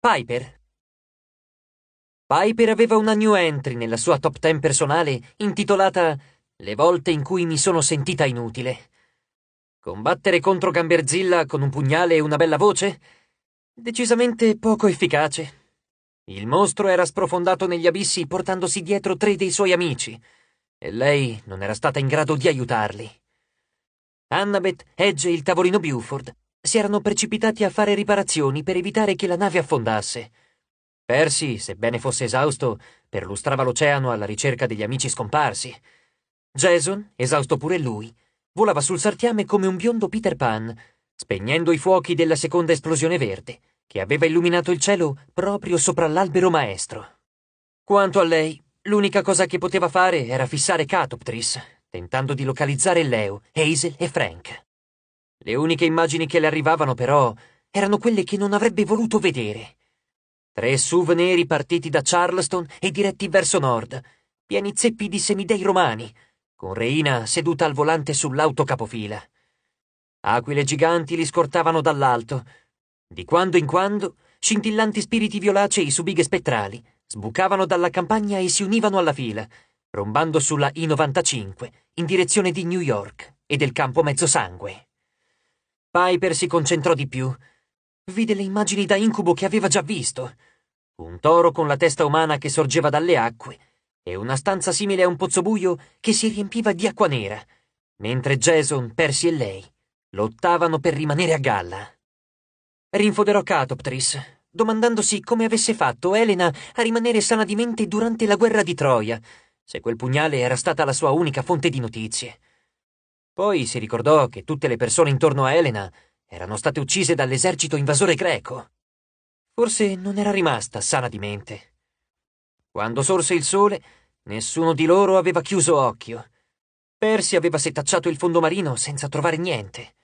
Piper. Piper aveva una new entry nella sua top 10 personale intitolata Le volte in cui mi sono sentita inutile. Combattere contro Gamberzilla con un pugnale e una bella voce? Decisamente poco efficace. Il mostro era sprofondato negli abissi portandosi dietro tre dei suoi amici e lei non era stata in grado di aiutarli. Annabeth egge il tavolino Buford si erano precipitati a fare riparazioni per evitare che la nave affondasse. Percy, sebbene fosse esausto, perlustrava l'oceano alla ricerca degli amici scomparsi. Jason, esausto pure lui, volava sul sartiame come un biondo Peter Pan, spegnendo i fuochi della seconda esplosione verde, che aveva illuminato il cielo proprio sopra l'albero maestro. Quanto a lei, l'unica cosa che poteva fare era fissare Catoptris, tentando di localizzare Leo, Hazel e Frank. Le uniche immagini che le arrivavano, però, erano quelle che non avrebbe voluto vedere. Tre SUV neri partiti da Charleston e diretti verso nord, pieni zeppi di semidei romani, con Reina seduta al volante sull'auto capofila. Aquile giganti li scortavano dall'alto. Di quando in quando, scintillanti spiriti violacei su bighe spettrali sbucavano dalla campagna e si univano alla fila, rombando sulla I-95 in direzione di New York e del campo mezzosangue. Piper si concentrò di più. Vide le immagini da incubo che aveva già visto. Un toro con la testa umana che sorgeva dalle acque e una stanza simile a un pozzo buio che si riempiva di acqua nera, mentre Jason, Percy e lei lottavano per rimanere a galla. Rinfoderò Catoptris, domandandosi come avesse fatto Elena a rimanere sana di mente durante la guerra di Troia, se quel pugnale era stata la sua unica fonte di notizie. Poi si ricordò che tutte le persone intorno a Elena erano state uccise dall'esercito invasore greco. Forse non era rimasta sana di mente. Quando sorse il sole, nessuno di loro aveva chiuso occhio. Persi aveva setacciato il fondo marino senza trovare niente.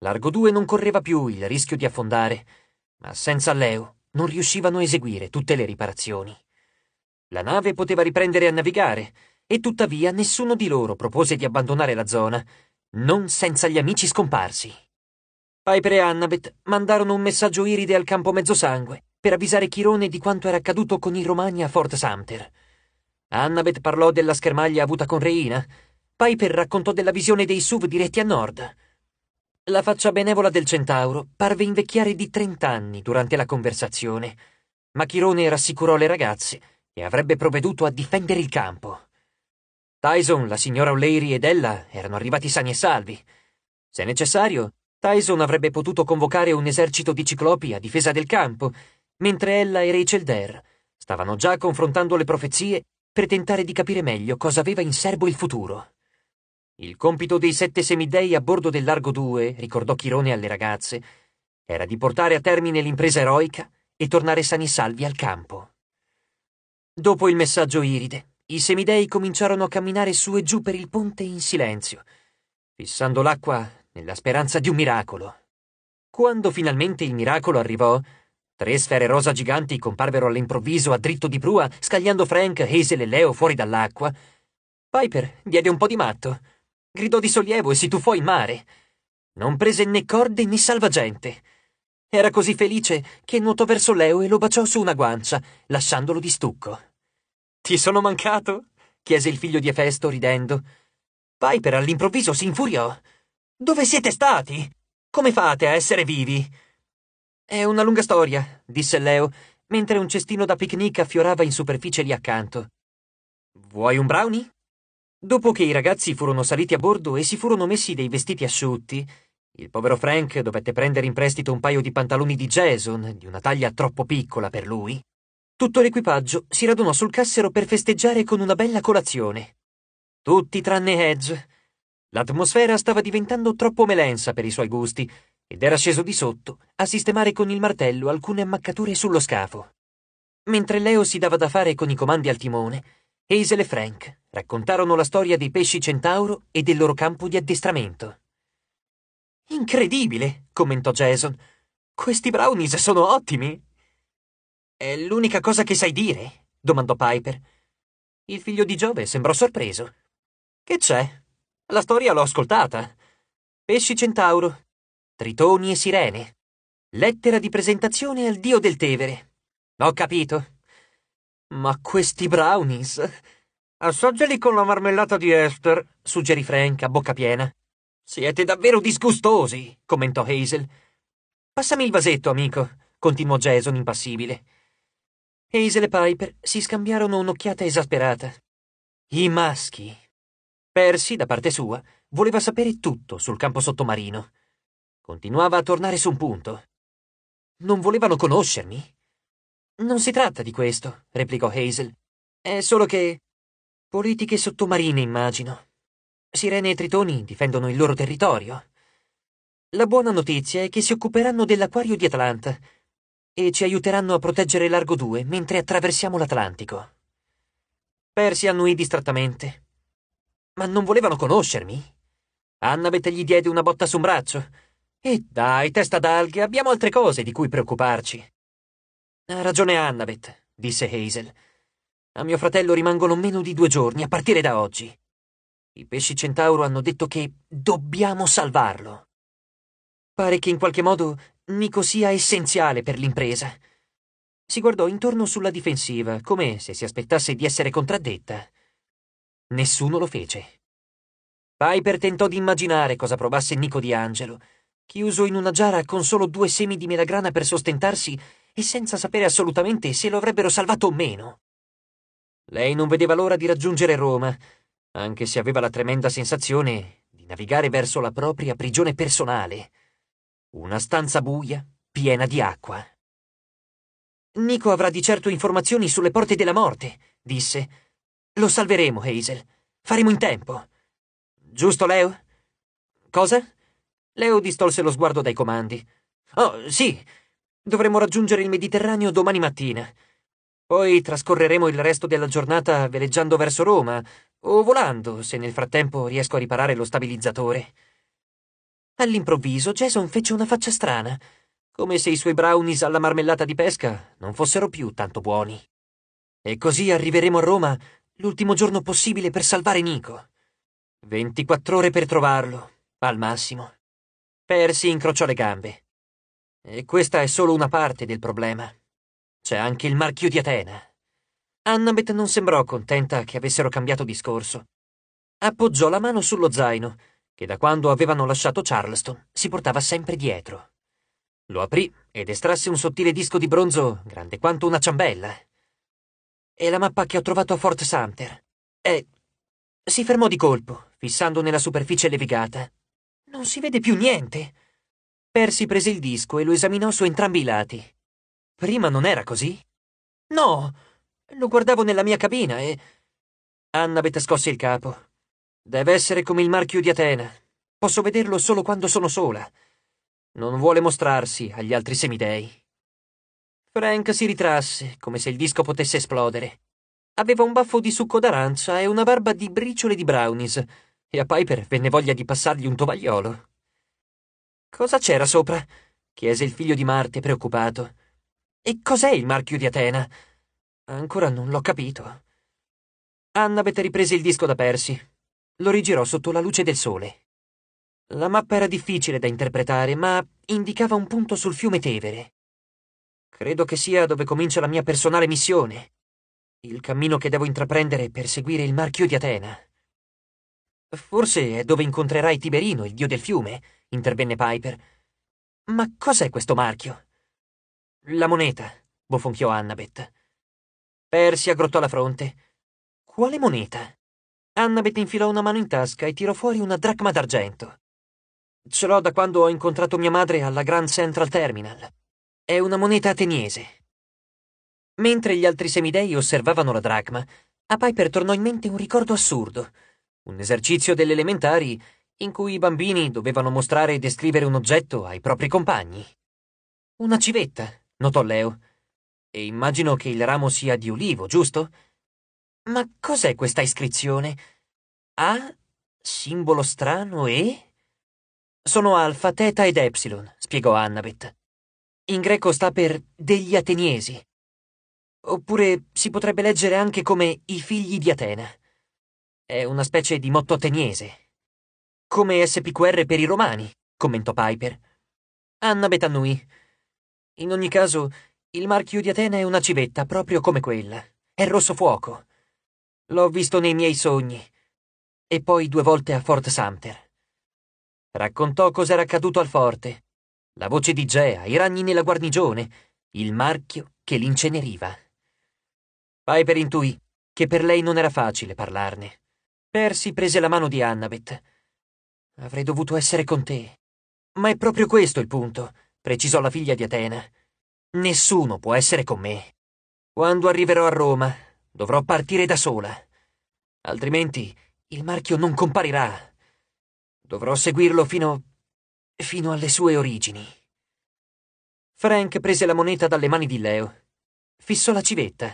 Largo 2 non correva più il rischio di affondare, ma senza Leo non riuscivano a eseguire tutte le riparazioni. La nave poteva riprendere a navigare, e tuttavia nessuno di loro propose di abbandonare la zona non senza gli amici scomparsi. Piper e Annabeth mandarono un messaggio iride al campo Mezzosangue per avvisare Chirone di quanto era accaduto con i Romani a Fort Sumter. Annabeth parlò della schermaglia avuta con Reina. Piper raccontò della visione dei SUV diretti a nord. La faccia benevola del centauro parve invecchiare di trent'anni durante la conversazione, ma Chirone rassicurò le ragazze e avrebbe provveduto a difendere il campo. Tyson, la signora O'Leary ed ella erano arrivati sani e salvi. Se necessario, Tyson avrebbe potuto convocare un esercito di ciclopi a difesa del campo, mentre ella e Rachel Dare stavano già confrontando le profezie per tentare di capire meglio cosa aveva in serbo il futuro. Il compito dei sette semidei a bordo del Largo 2, ricordò Chirone alle ragazze, era di portare a termine l'impresa eroica e tornare sani e salvi al campo. Dopo il messaggio iride, i semidei cominciarono a camminare su e giù per il ponte in silenzio, fissando l'acqua nella speranza di un miracolo. Quando finalmente il miracolo arrivò, tre sfere rosa giganti comparvero all'improvviso a dritto di prua, scagliando Frank, Hazel e Leo fuori dall'acqua. Piper diede un po' di matto, gridò di sollievo e si tuffò in mare. Non prese né corde né salvagente. Era così felice che nuotò verso Leo e lo baciò su una guancia, lasciandolo di stucco. Ti sono mancato? chiese il figlio di Efesto ridendo. Piper all'improvviso si infuriò. Dove siete stati? Come fate a essere vivi? È una lunga storia, disse Leo, mentre un cestino da picnic affiorava in superficie lì accanto. Vuoi un brownie? Dopo che i ragazzi furono saliti a bordo e si furono messi dei vestiti asciutti, il povero Frank dovette prendere in prestito un paio di pantaloni di Jason, di una taglia troppo piccola per lui, tutto l'equipaggio si radunò sul cassero per festeggiare con una bella colazione. Tutti tranne Edge. L'atmosfera stava diventando troppo melensa per i suoi gusti ed era sceso di sotto a sistemare con il martello alcune ammaccature sullo scafo. Mentre Leo si dava da fare con i comandi al timone, Hazel e Frank raccontarono la storia dei pesci centauro e del loro campo di addestramento. Incredibile, commentò Jason. Questi brownies sono ottimi. È l'unica cosa che sai dire? domandò Piper. Il figlio di Giove sembrò sorpreso. Che c'è? La storia l'ho ascoltata. Pesci centauro, tritoni e sirene. Lettera di presentazione al dio del Tevere. Ho capito. Ma questi brownies. Assaggiali con la marmellata di Esther, suggerì Frank a bocca piena. Siete davvero disgustosi, commentò Hazel. Passami il vasetto, amico, continuò Jason impassibile. Hazel e Piper si scambiarono un'occhiata esasperata. I maschi. Percy, da parte sua, voleva sapere tutto sul campo sottomarino. Continuava a tornare su un punto. Non volevano conoscermi? Non si tratta di questo, replicò Hazel. È solo che... Politiche sottomarine, immagino. Sirene e tritoni difendono il loro territorio. La buona notizia è che si occuperanno dell'acquario di Atlanta e ci aiuteranno a proteggere Largo 2 mentre attraversiamo l'Atlantico. Percy annuì distrattamente. Ma non volevano conoscermi? Annabeth gli diede una botta su un braccio. E dai, testa d'alghe, abbiamo altre cose di cui preoccuparci. Ha ragione Annabeth, disse Hazel. A mio fratello rimangono meno di due giorni a partire da oggi. I pesci centauro hanno detto che dobbiamo salvarlo. Pare che in qualche modo Nico sia essenziale per l'impresa. Si guardò intorno sulla difensiva, come se si aspettasse di essere contraddetta. Nessuno lo fece. Piper tentò di immaginare cosa provasse Nico di Angelo, chiuso in una giara con solo due semi di melagrana per sostentarsi e senza sapere assolutamente se lo avrebbero salvato o meno. Lei non vedeva l'ora di raggiungere Roma, anche se aveva la tremenda sensazione di navigare verso la propria prigione personale. Una stanza buia, piena di acqua. Nico avrà di certo informazioni sulle porte della morte, disse. Lo salveremo, Hazel. Faremo in tempo. Giusto, Leo? Cosa? Leo distolse lo sguardo dai comandi. Oh, sì. Dovremo raggiungere il Mediterraneo domani mattina. Poi trascorreremo il resto della giornata veleggiando verso Roma, o volando, se nel frattempo riesco a riparare lo stabilizzatore. All'improvviso Jason fece una faccia strana, come se i suoi brownies alla marmellata di pesca non fossero più tanto buoni. E così arriveremo a Roma l'ultimo giorno possibile per salvare Nico. 24 ore per trovarlo, al massimo. Persi incrociò le gambe. E questa è solo una parte del problema. C'è anche il marchio di Atena. Annabeth non sembrò contenta che avessero cambiato discorso. Appoggiò la mano sullo zaino che da quando avevano lasciato Charleston si portava sempre dietro. Lo aprì ed estrasse un sottile disco di bronzo grande quanto una ciambella. È la mappa che ho trovato a Fort Sumter. E. si fermò di colpo, fissando nella superficie levigata. Non si vede più niente. Percy prese il disco e lo esaminò su entrambi i lati. Prima non era così? No! Lo guardavo nella mia cabina e. Annabeth scosse il capo. Deve essere come il marchio di Atena. Posso vederlo solo quando sono sola. Non vuole mostrarsi agli altri semidei. Frank si ritrasse, come se il disco potesse esplodere. Aveva un baffo di succo d'arancia e una barba di briciole di brownies, e a Piper venne voglia di passargli un tovagliolo. Cosa c'era sopra? chiese il figlio di Marte preoccupato. E cos'è il marchio di Atena? Ancora non l'ho capito. Annabeth riprese il disco da Percy. Lo rigirò sotto la luce del sole. La mappa era difficile da interpretare, ma indicava un punto sul fiume Tevere. Credo che sia dove comincia la mia personale missione. Il cammino che devo intraprendere per seguire il marchio di Atena. Forse è dove incontrerai Tiberino, il dio del fiume, intervenne Piper. Ma cos'è questo marchio? La moneta, bofonchiò Annabeth. Persi aggrottò la fronte. Quale moneta? Annabeth infilò una mano in tasca e tirò fuori una dracma d'argento. Ce l'ho da quando ho incontrato mia madre alla Grand Central Terminal. È una moneta ateniese. Mentre gli altri semidei osservavano la dracma, a Piper tornò in mente un ricordo assurdo, un esercizio delle elementari in cui i bambini dovevano mostrare e descrivere un oggetto ai propri compagni. Una civetta, notò Leo. E immagino che il ramo sia di ulivo, giusto? Ma cos'è questa iscrizione? A, simbolo strano e... Sono alfa, teta ed epsilon, spiegò Annabeth. In greco sta per degli ateniesi. Oppure si potrebbe leggere anche come i figli di Atena. È una specie di motto ateniese. Come SPQR per i romani, commentò Piper. Annabeth annui. In ogni caso, il marchio di Atena è una civetta, proprio come quella. È rosso fuoco L'ho visto nei miei sogni. E poi due volte a Fort Sumter. Raccontò cos'era accaduto al forte. La voce di Gea, i ragni nella guarnigione, il marchio che l'inceneriva. Piper intuì che per lei non era facile parlarne. Percy prese la mano di Annabeth. Avrei dovuto essere con te. Ma è proprio questo il punto, precisò la figlia di Atena. Nessuno può essere con me. Quando arriverò a Roma, Dovrò partire da sola. Altrimenti il marchio non comparirà. Dovrò seguirlo fino... fino alle sue origini. Frank prese la moneta dalle mani di Leo. Fissò la civetta.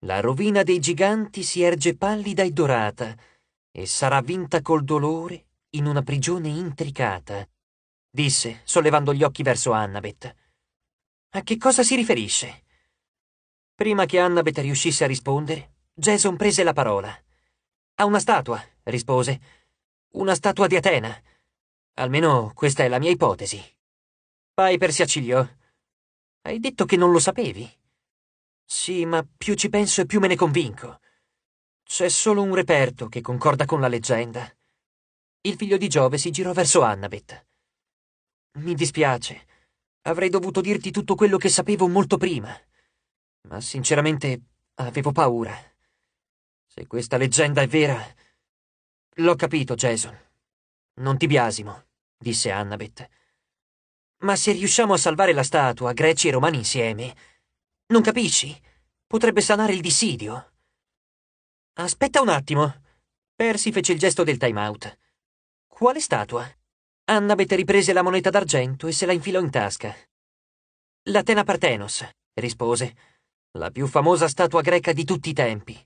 La rovina dei giganti si erge pallida e dorata e sarà vinta col dolore in una prigione intricata, disse, sollevando gli occhi verso Annabeth. A che cosa si riferisce? Prima che Annabeth riuscisse a rispondere, Jason prese la parola. Ha una statua, rispose. Una statua di Atena. Almeno questa è la mia ipotesi. Piper si accigliò. Hai detto che non lo sapevi? Sì, ma più ci penso e più me ne convinco. C'è solo un reperto che concorda con la leggenda. Il figlio di Giove si girò verso Annabeth. Mi dispiace. Avrei dovuto dirti tutto quello che sapevo molto prima ma sinceramente avevo paura. Se questa leggenda è vera... L'ho capito, Jason. Non ti biasimo, disse Annabeth. Ma se riusciamo a salvare la statua, greci e romani insieme, non capisci? Potrebbe sanare il dissidio. Aspetta un attimo. Percy fece il gesto del time-out. Quale statua? Annabeth riprese la moneta d'argento e se la infilò in tasca. L'Atena Partenos, rispose la più famosa statua greca di tutti i tempi.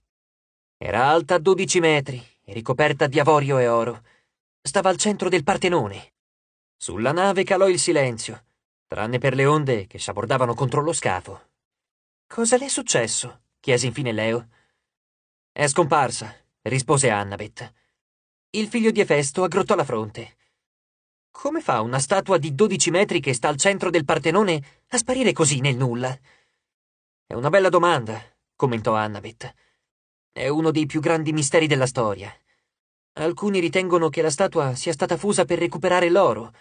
Era alta 12 metri e ricoperta di avorio e oro. Stava al centro del Partenone. Sulla nave calò il silenzio, tranne per le onde che s'abbordavano contro lo scafo. Cosa le è successo? chiese infine Leo. È scomparsa, rispose Annabeth. Il figlio di Efesto aggrottò la fronte. Come fa una statua di 12 metri che sta al centro del Partenone a sparire così nel nulla? È una bella domanda, commentò Annabeth. È uno dei più grandi misteri della storia. Alcuni ritengono che la statua sia stata fusa per recuperare l'oro,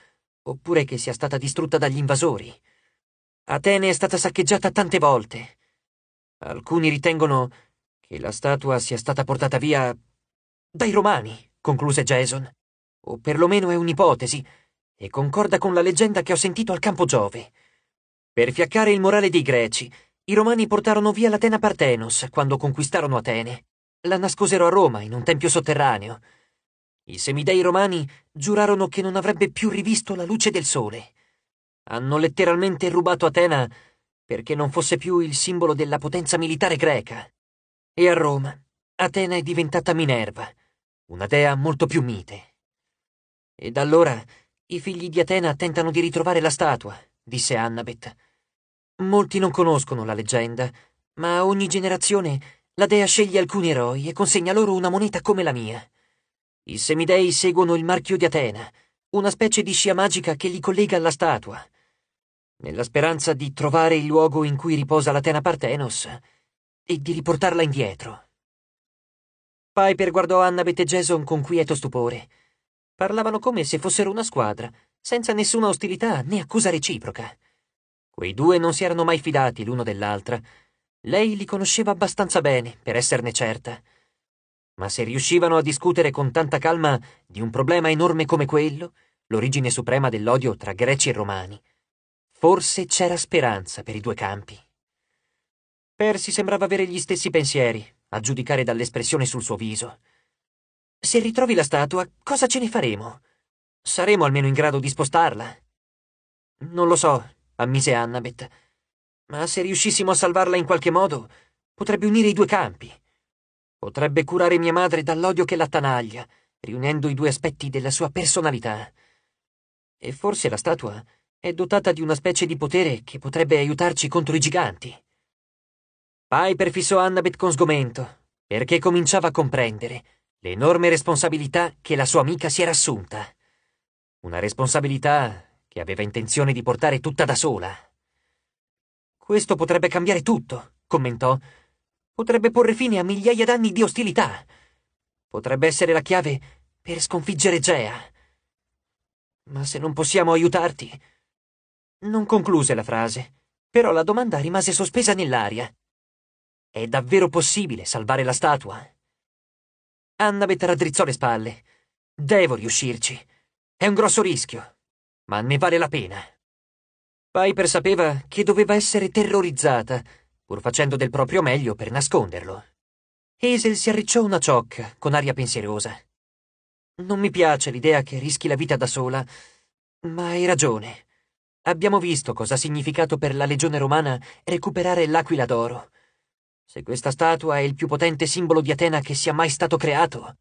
oppure che sia stata distrutta dagli invasori. Atene è stata saccheggiata tante volte. Alcuni ritengono che la statua sia stata portata via dai Romani, concluse Jason. O perlomeno è un'ipotesi, e concorda con la leggenda che ho sentito al campo Giove. Per fiaccare il morale dei greci, i Romani portarono via l'Atena Partenos quando conquistarono Atene. La nascosero a Roma, in un tempio sotterraneo. I semidei romani giurarono che non avrebbe più rivisto la luce del sole. Hanno letteralmente rubato Atena perché non fosse più il simbolo della potenza militare greca. E a Roma, Atena è diventata Minerva, una dea molto più mite. E da allora i figli di Atena tentano di ritrovare la statua, disse Annabeth Molti non conoscono la leggenda, ma ogni generazione la dea sceglie alcuni eroi e consegna loro una moneta come la mia. I semidei seguono il marchio di Atena, una specie di scia magica che li collega alla statua. Nella speranza di trovare il luogo in cui riposa l'Atena Partenos e di riportarla indietro. Piper guardò Annabeth e Jason con quieto stupore. Parlavano come se fossero una squadra, senza nessuna ostilità né accusa reciproca. Quei due non si erano mai fidati l'uno dell'altra. Lei li conosceva abbastanza bene, per esserne certa. Ma se riuscivano a discutere con tanta calma di un problema enorme come quello, l'origine suprema dell'odio tra greci e romani, forse c'era speranza per i due campi. Persi sembrava avere gli stessi pensieri, a giudicare dall'espressione sul suo viso. Se ritrovi la statua, cosa ce ne faremo? Saremo almeno in grado di spostarla? Non lo so, ammise Annabeth. Ma se riuscissimo a salvarla in qualche modo, potrebbe unire i due campi. Potrebbe curare mia madre dall'odio che l'attanaglia, riunendo i due aspetti della sua personalità. E forse la statua è dotata di una specie di potere che potrebbe aiutarci contro i giganti. Piper fissò Annabeth con sgomento, perché cominciava a comprendere l'enorme responsabilità che la sua amica si era assunta. Una responsabilità che aveva intenzione di portare tutta da sola. Questo potrebbe cambiare tutto, commentò. Potrebbe porre fine a migliaia d'anni di ostilità. Potrebbe essere la chiave per sconfiggere Gea. Ma se non possiamo aiutarti. Non concluse la frase, però la domanda rimase sospesa nell'aria. È davvero possibile salvare la statua? Annabeth raddrizzò le spalle. Devo riuscirci. È un grosso rischio, ma ne vale la pena. Piper sapeva che doveva essere terrorizzata, pur facendo del proprio meglio per nasconderlo. Hazel si arricciò una ciocca con aria pensierosa. Non mi piace l'idea che rischi la vita da sola, ma hai ragione. Abbiamo visto cosa ha significato per la legione romana recuperare l'aquila d'oro. Se questa statua è il più potente simbolo di Atena che sia mai stato creato,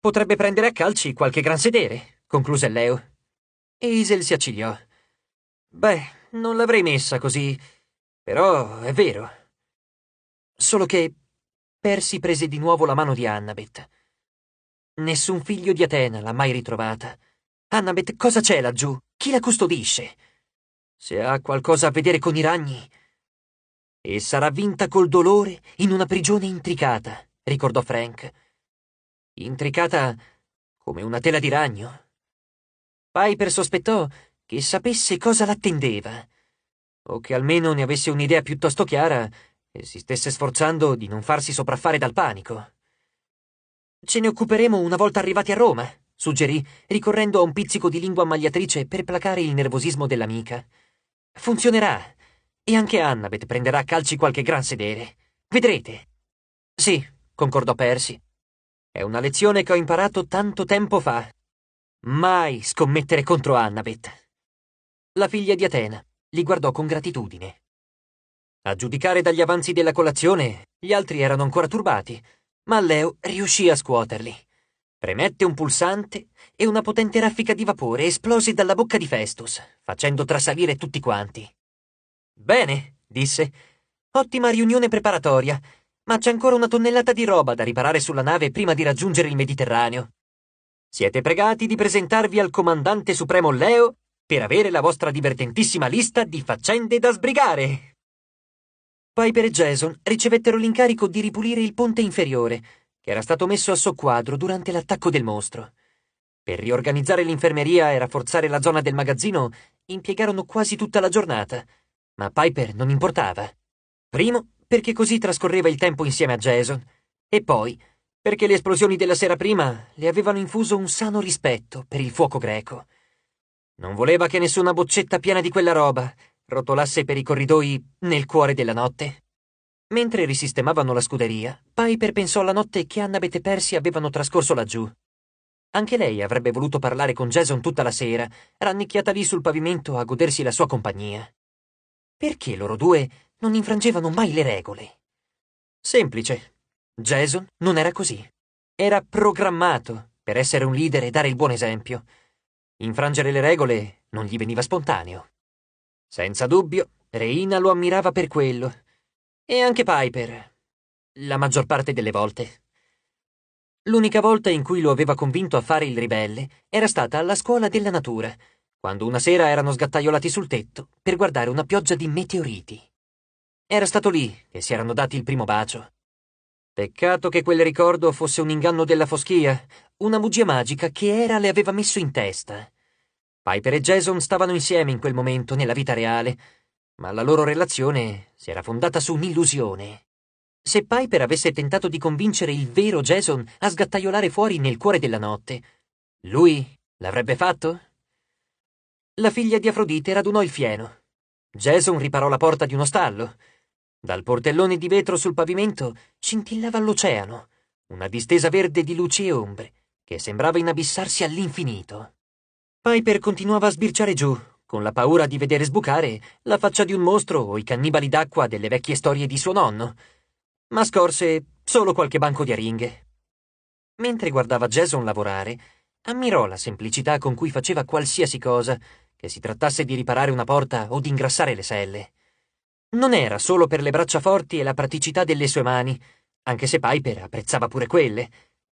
potrebbe prendere a calci qualche gran sedere, concluse Leo e Isel si accigliò. Beh, non l'avrei messa così, però è vero. Solo che Persi prese di nuovo la mano di Annabeth. Nessun figlio di Atena l'ha mai ritrovata. Annabeth, cosa c'è laggiù? Chi la custodisce? Se ha qualcosa a vedere con i ragni. E sarà vinta col dolore in una prigione intricata, ricordò Frank. Intricata come una tela di ragno. Piper sospettò che sapesse cosa l'attendeva, o che almeno ne avesse un'idea piuttosto chiara e si stesse sforzando di non farsi sopraffare dal panico. Ce ne occuperemo una volta arrivati a Roma, suggerì, ricorrendo a un pizzico di lingua ammagliatrice per placare il nervosismo dell'amica. Funzionerà. E anche Annabeth prenderà a calci qualche gran sedere. Vedrete. Sì, concordò Percy. È una lezione che ho imparato tanto tempo fa. Mai scommettere contro Annabeth. La figlia di Atena li guardò con gratitudine. A giudicare dagli avanzi della colazione, gli altri erano ancora turbati, ma Leo riuscì a scuoterli. Premette un pulsante e una potente raffica di vapore esplose dalla bocca di Festus, facendo trasalire tutti quanti. Bene, disse. Ottima riunione preparatoria, ma c'è ancora una tonnellata di roba da riparare sulla nave prima di raggiungere il Mediterraneo. Siete pregati di presentarvi al comandante supremo Leo per avere la vostra divertentissima lista di faccende da sbrigare. Piper e Jason ricevettero l'incarico di ripulire il ponte inferiore, che era stato messo a soqquadro durante l'attacco del mostro. Per riorganizzare l'infermeria e rafforzare la zona del magazzino impiegarono quasi tutta la giornata, ma Piper non importava. Primo, perché così trascorreva il tempo insieme a Jason, e poi perché le esplosioni della sera prima le avevano infuso un sano rispetto per il fuoco greco. Non voleva che nessuna boccetta piena di quella roba rotolasse per i corridoi nel cuore della notte. Mentre risistemavano la scuderia, Piper pensò alla notte che Annabeth e Percy avevano trascorso laggiù. Anche lei avrebbe voluto parlare con Jason tutta la sera, rannicchiata lì sul pavimento a godersi la sua compagnia. Perché loro due non infrangevano mai le regole? Semplice, Jason non era così. Era programmato per essere un leader e dare il buon esempio. Infrangere le regole non gli veniva spontaneo. Senza dubbio, Reina lo ammirava per quello. E anche Piper, la maggior parte delle volte. L'unica volta in cui lo aveva convinto a fare il ribelle era stata alla scuola della natura, quando una sera erano sgattaiolati sul tetto per guardare una pioggia di meteoriti. Era stato lì che si erano dati il primo bacio. Peccato che quel ricordo fosse un inganno della foschia, una bugia magica che Era le aveva messo in testa. Piper e Jason stavano insieme in quel momento nella vita reale, ma la loro relazione si era fondata su un'illusione. Se Piper avesse tentato di convincere il vero Jason a sgattaiolare fuori nel cuore della notte, lui l'avrebbe fatto? La figlia di Afrodite radunò il fieno. Jason riparò la porta di uno stallo. Dal portellone di vetro sul pavimento scintillava l'oceano, una distesa verde di luci e ombre, che sembrava inabissarsi all'infinito. Piper continuava a sbirciare giù, con la paura di vedere sbucare la faccia di un mostro o i cannibali d'acqua delle vecchie storie di suo nonno, ma scorse solo qualche banco di aringhe. Mentre guardava Jason lavorare, ammirò la semplicità con cui faceva qualsiasi cosa, che si trattasse di riparare una porta o di ingrassare le selle. Non era solo per le braccia forti e la praticità delle sue mani, anche se Piper apprezzava pure quelle,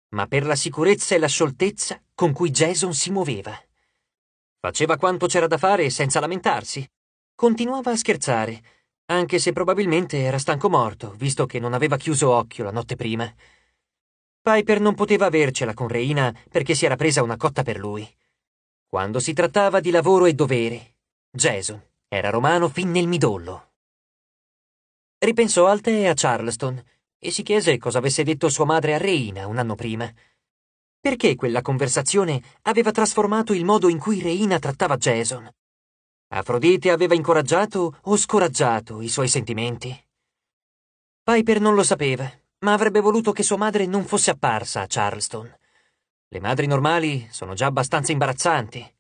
ma per la sicurezza e la scioltezza con cui Jason si muoveva. Faceva quanto c'era da fare senza lamentarsi. Continuava a scherzare, anche se probabilmente era stanco morto, visto che non aveva chiuso occhio la notte prima. Piper non poteva avercela con Reina perché si era presa una cotta per lui. Quando si trattava di lavoro e dovere, Jason era romano fin nel midollo. Ripensò al tè a Charleston e si chiese cosa avesse detto sua madre a Reina un anno prima. Perché quella conversazione aveva trasformato il modo in cui Reina trattava Jason. Afrodite aveva incoraggiato o scoraggiato i suoi sentimenti. Piper non lo sapeva, ma avrebbe voluto che sua madre non fosse apparsa a Charleston. Le madri normali sono già abbastanza imbarazzanti.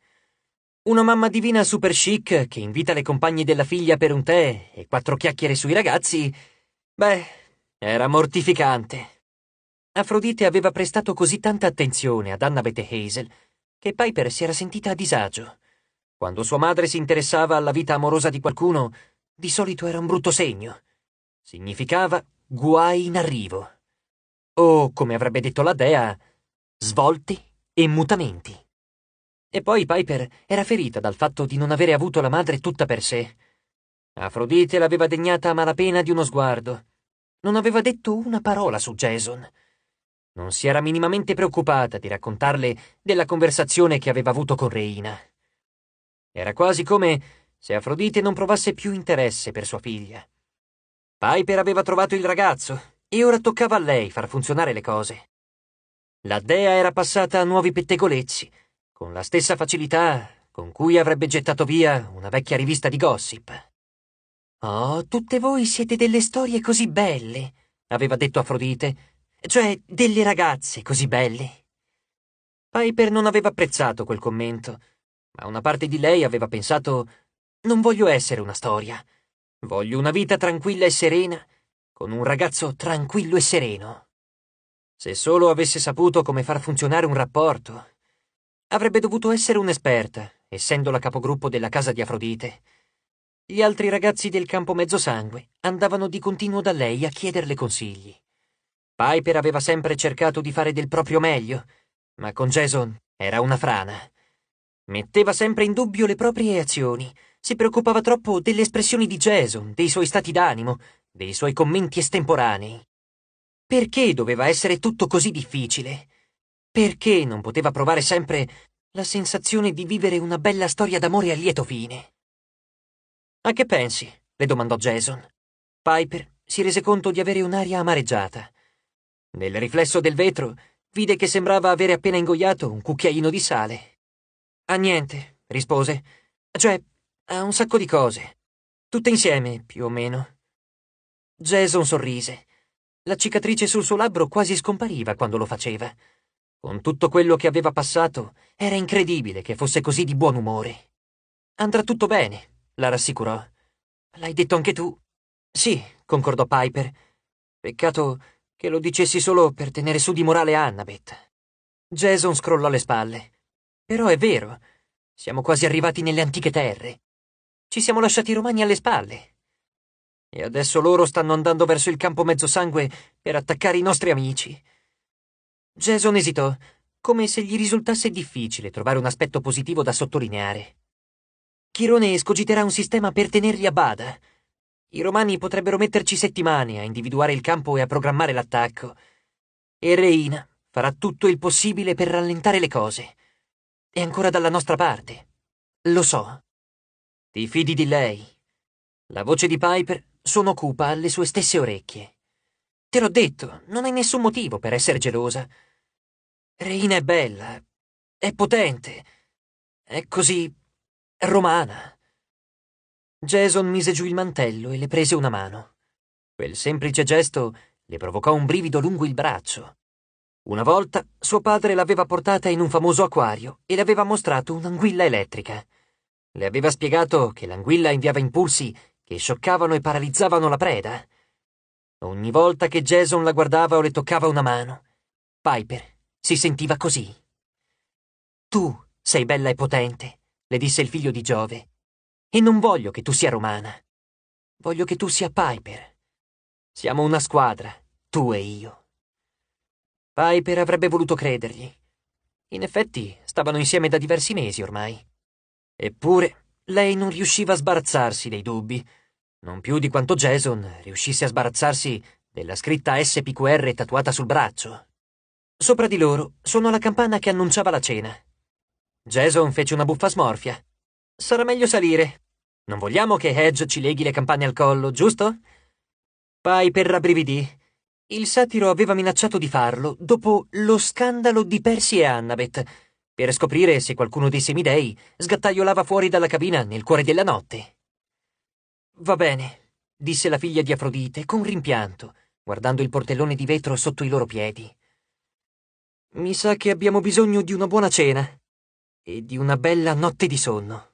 Una mamma divina super chic che invita le compagne della figlia per un tè e quattro chiacchiere sui ragazzi, beh, era mortificante. Afrodite aveva prestato così tanta attenzione ad Annabeth e Hazel che Piper si era sentita a disagio. Quando sua madre si interessava alla vita amorosa di qualcuno, di solito era un brutto segno. Significava guai in arrivo. O, come avrebbe detto la dea, svolti e mutamenti. E poi Piper era ferita dal fatto di non avere avuto la madre tutta per sé. Afrodite l'aveva degnata a malapena di uno sguardo. Non aveva detto una parola su Jason. Non si era minimamente preoccupata di raccontarle della conversazione che aveva avuto con Reina. Era quasi come se Afrodite non provasse più interesse per sua figlia. Piper aveva trovato il ragazzo e ora toccava a lei far funzionare le cose. La dea era passata a nuovi pettegolezzi con la stessa facilità con cui avrebbe gettato via una vecchia rivista di gossip. Oh, tutte voi siete delle storie così belle, aveva detto Afrodite, cioè delle ragazze così belle. Piper non aveva apprezzato quel commento, ma una parte di lei aveva pensato non voglio essere una storia, voglio una vita tranquilla e serena, con un ragazzo tranquillo e sereno. Se solo avesse saputo come far funzionare un rapporto, Avrebbe dovuto essere un'esperta, essendo la capogruppo della casa di Afrodite. Gli altri ragazzi del campo mezzosangue andavano di continuo da lei a chiederle consigli. Piper aveva sempre cercato di fare del proprio meglio, ma con Jason era una frana. Metteva sempre in dubbio le proprie azioni, si preoccupava troppo delle espressioni di Jason, dei suoi stati d'animo, dei suoi commenti estemporanei. Perché doveva essere tutto così difficile? Perché non poteva provare sempre la sensazione di vivere una bella storia d'amore a lieto fine? A che pensi? le domandò Jason. Piper si rese conto di avere un'aria amareggiata. Nel riflesso del vetro vide che sembrava avere appena ingoiato un cucchiaino di sale. A niente, rispose. Cioè, a un sacco di cose. Tutte insieme, più o meno. Jason sorrise. La cicatrice sul suo labbro quasi scompariva quando lo faceva. Con tutto quello che aveva passato, era incredibile che fosse così di buon umore. Andrà tutto bene, la rassicurò. L'hai detto anche tu? Sì, concordò Piper. Peccato che lo dicessi solo per tenere su di morale Annabeth. Jason scrollò le spalle. Però è vero, siamo quasi arrivati nelle antiche terre. Ci siamo lasciati i romani alle spalle. E adesso loro stanno andando verso il campo mezzosangue per attaccare i nostri amici. Jason esitò, come se gli risultasse difficile trovare un aspetto positivo da sottolineare. Chirone escogiterà un sistema per tenerli a bada. I romani potrebbero metterci settimane a individuare il campo e a programmare l'attacco. E Reina farà tutto il possibile per rallentare le cose. È ancora dalla nostra parte. Lo so. Ti fidi di lei. La voce di Piper sono cupa alle sue stesse orecchie. Te l'ho detto, non hai nessun motivo per essere gelosa. Reina è bella, è potente, è così romana. Jason mise giù il mantello e le prese una mano. Quel semplice gesto le provocò un brivido lungo il braccio. Una volta suo padre l'aveva portata in un famoso acquario e le aveva mostrato un'anguilla elettrica. Le aveva spiegato che l'anguilla inviava impulsi che scioccavano e paralizzavano la preda. Ogni volta che Jason la guardava o le toccava una mano, Piper si sentiva così. Tu sei bella e potente, le disse il figlio di Giove, e non voglio che tu sia romana. Voglio che tu sia Piper. Siamo una squadra, tu e io. Piper avrebbe voluto credergli. In effetti, stavano insieme da diversi mesi ormai. Eppure, lei non riusciva a sbarazzarsi dei dubbi, non più di quanto Jason riuscisse a sbarazzarsi della scritta SPQR tatuata sul braccio. Sopra di loro suonò la campana che annunciava la cena. Jason fece una buffa smorfia. Sarà meglio salire. Non vogliamo che Hedge ci leghi le campane al collo, giusto? Piper rabbrividì. Il satiro aveva minacciato di farlo dopo lo scandalo di Percy e Annabeth, per scoprire se qualcuno dei semidei sgattaiolava fuori dalla cabina nel cuore della notte. Va bene, disse la figlia di Afrodite con rimpianto, guardando il portellone di vetro sotto i loro piedi. Mi sa che abbiamo bisogno di una buona cena e di una bella notte di sonno.